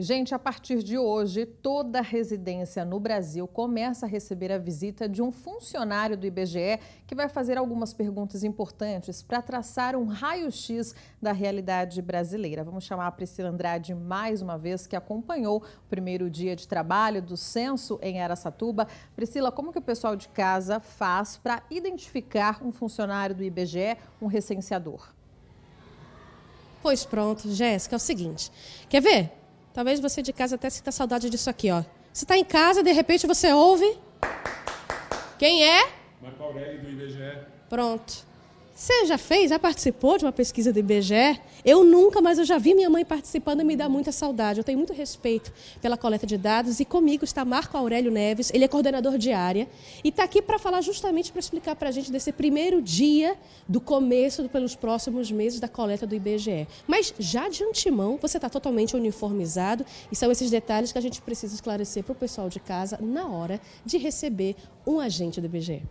Gente, a partir de hoje, toda residência no Brasil começa a receber a visita de um funcionário do IBGE que vai fazer algumas perguntas importantes para traçar um raio-x da realidade brasileira. Vamos chamar a Priscila Andrade mais uma vez, que acompanhou o primeiro dia de trabalho do censo em Aracatuba. Priscila, como que o pessoal de casa faz para identificar um funcionário do IBGE, um recenseador? Pois pronto, Jéssica, é o seguinte. Quer ver? Talvez você de casa até sinta saudade disso aqui, ó. Você está em casa, de repente você ouve. Quem é? Marco Aurélio do IBGE. Pronto. Você já fez, já participou de uma pesquisa do IBGE? Eu nunca, mas eu já vi minha mãe participando e me dá muita saudade. Eu tenho muito respeito pela coleta de dados e comigo está Marco Aurélio Neves, ele é coordenador de área e está aqui para falar justamente para explicar para a gente desse primeiro dia do começo do, pelos próximos meses da coleta do IBGE. Mas já de antemão, você está totalmente uniformizado e são esses detalhes que a gente precisa esclarecer para o pessoal de casa na hora de receber um agente do IBGE.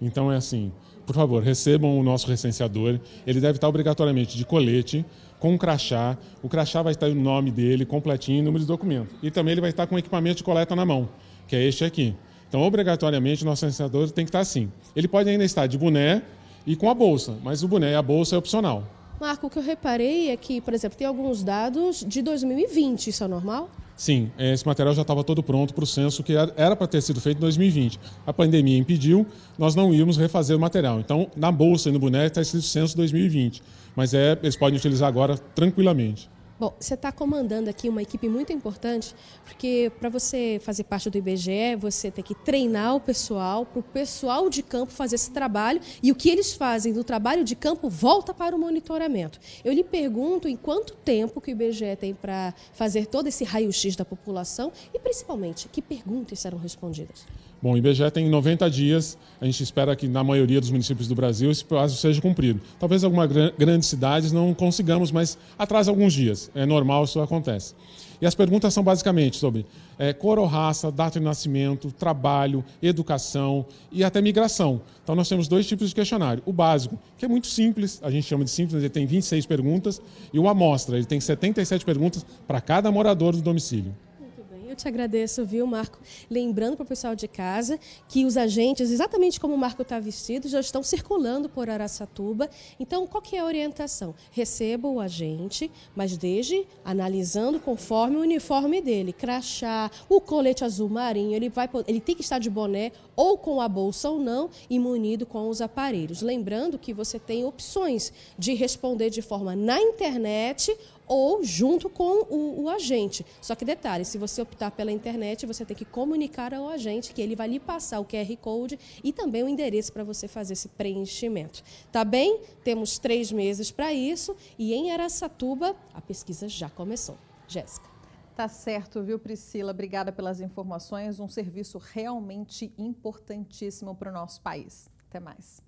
Então é assim, por favor, recebam o nosso recenseador. Ele deve estar obrigatoriamente de colete, com um crachá. O crachá vai estar o nome dele, completinho, número de documento. E também ele vai estar com o equipamento de coleta na mão, que é este aqui. Então, obrigatoriamente, o nosso recenseador tem que estar assim. Ele pode ainda estar de boné e com a bolsa, mas o boné e a bolsa é opcional. Marco, o que eu reparei é que, por exemplo, tem alguns dados de 2020, isso é normal? Sim, esse material já estava todo pronto para o censo que era para ter sido feito em 2020. A pandemia impediu, nós não íamos refazer o material. Então, na bolsa e no boné está escrito censo 2020, mas é, eles podem utilizar agora tranquilamente. Bom, você está comandando aqui uma equipe muito importante, porque para você fazer parte do IBGE, você tem que treinar o pessoal, para o pessoal de campo fazer esse trabalho, e o que eles fazem do trabalho de campo volta para o monitoramento. Eu lhe pergunto em quanto tempo que o IBGE tem para fazer todo esse raio-x da população e, principalmente, que perguntas serão respondidas? Bom, o IBGE tem 90 dias, a gente espera que na maioria dos municípios do Brasil esse prazo seja cumprido. Talvez algumas grandes cidades não consigamos, mas atrasa alguns dias, é normal, isso acontece. E as perguntas são basicamente sobre é, cor ou raça, data de nascimento, trabalho, educação e até migração. Então nós temos dois tipos de questionário. O básico, que é muito simples, a gente chama de simples, ele tem 26 perguntas, e o amostra, ele tem 77 perguntas para cada morador do domicílio te agradeço, viu, Marco? Lembrando para o pessoal de casa que os agentes, exatamente como o Marco está vestido, já estão circulando por Araçatuba. Então, qual que é a orientação? Receba o agente, mas desde analisando conforme o uniforme dele, crachá, o colete azul marinho, ele, vai, ele tem que estar de boné ou com a bolsa ou não e munido com os aparelhos. Lembrando que você tem opções de responder de forma na internet ou junto com o, o, agente. Só que detalhe, se você optar pela internet, você tem que comunicar ao agente que ele vai lhe passar o QR Code e também o endereço para você fazer esse preenchimento. Tá bem? Temos três meses para isso e em Aracatuba a pesquisa já começou. Jéssica. Tá certo, viu, Priscila? Obrigada pelas informações. Um serviço realmente importantíssimo para o nosso país. Até mais.